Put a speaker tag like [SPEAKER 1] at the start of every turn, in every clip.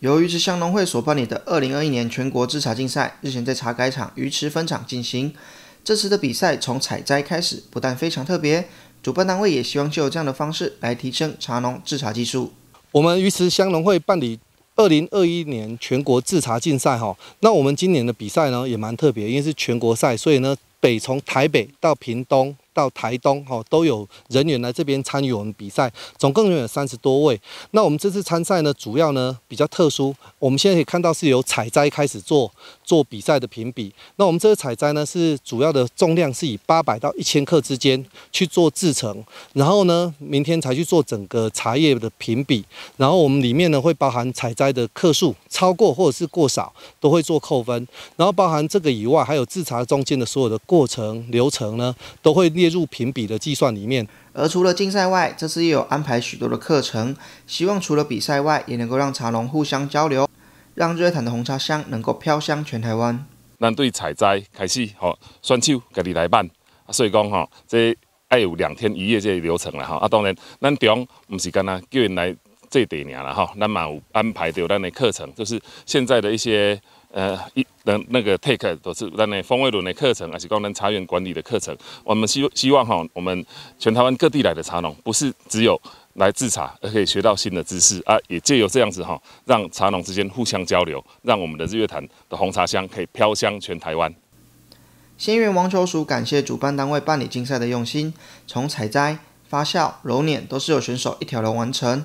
[SPEAKER 1] 由鱼池乡农会所办理的二零二一年全国制茶竞赛，日前在茶改场鱼池分厂进行。这次的比赛从采摘开始，不但非常特别，主办单位也希望就有这样的方式来提升茶农制茶技术。我们鱼池乡农会办理
[SPEAKER 2] 二零二一年全国制茶竞赛，哈，那我们今年的比赛呢也蛮特别，因为是全国赛，所以呢，北从台北到屏东。到台东哦，都有人员来这边参与我们比赛，总共有三十多位。那我们这次参赛呢，主要呢比较特殊。我们现在可以看到是由采摘开始做做比赛的评比。那我们这个采摘呢，是主要的重量是以八百到一千克之间去做制成，然后呢，明天才去做整个茶叶的评比。然后我们里面呢会包含采摘的克数超过或者是过少都会做扣分。然后包含这个以外，还有制
[SPEAKER 1] 茶中间的所有的过程流程呢，都会列。入评比的计算里面，而除了竞赛外，这次也有安排许多的课程，希望除了比赛外，也能够让茶农互相交流，让日月潭的红茶香能够飘香全台湾。
[SPEAKER 3] 咱对采摘开始吼，双手家己来办，所以讲吼，这要有两天一夜这流程啦哈。啊，当然，咱中不是干呐，叫人来这对㖏啦哈，咱有安排到咱的课程，就是现在的一些。呃，一那那个 take 都是那那风味轮的课程，还是功能茶园管理的课程。我们希希望哈，我们全台湾各地来的茶农，不是只有来制茶，而可以学到新的知识啊。也借由这样子哈，让茶农之间互相交流，让我们的日月潭的红茶香可以飘香全台湾。
[SPEAKER 1] 新源王球署感谢主办单位办理竞赛的用心，从采摘、发酵、揉捻都是有选手一条龙完成，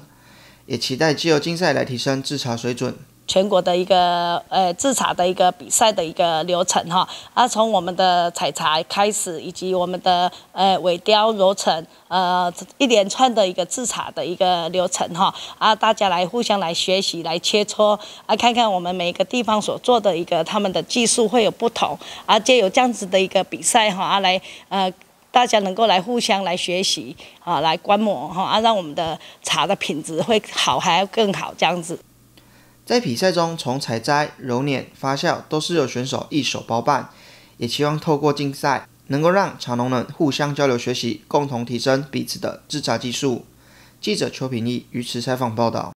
[SPEAKER 1] 也期待借由竞赛来提升制茶水准。
[SPEAKER 4] 全国的一个呃制茶的一个比赛的一个流程哈，啊从我们的采茶开始，以及我们的呃尾雕揉成呃一连串的一个制茶的一个流程哈，啊大家来互相来学习来切磋，啊看看我们每个地方所做的一个他们的技术会有不同，啊借有这样子的一个比赛哈，啊来呃大家能够来互相来学习啊来观摩哈，啊让我们的茶的品质会好还要更好这样子。
[SPEAKER 1] 在比赛中，从采摘、揉捻、发酵，都是由选手一手包办。也期望透过竞赛，能够让茶农们互相交流学习，共同提升彼此的制茶技术。记者邱品义于此采访报道。